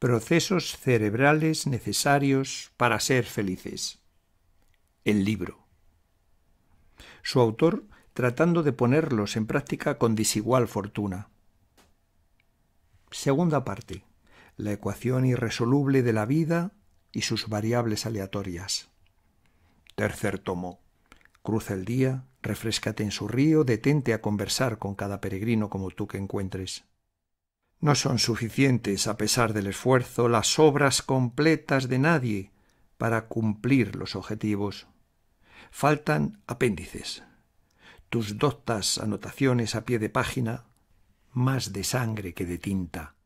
procesos cerebrales necesarios para ser felices. El libro. Su autor tratando de ponerlos en práctica con desigual fortuna. Segunda parte. La ecuación irresoluble de la vida y sus variables aleatorias. Tercer tomo. Cruza el día, refrescate en su río, detente a conversar con cada peregrino como tú que encuentres. No son suficientes, a pesar del esfuerzo, las obras completas de nadie para cumplir los objetivos. Faltan apéndices. Tus doctas anotaciones a pie de página, más de sangre que de tinta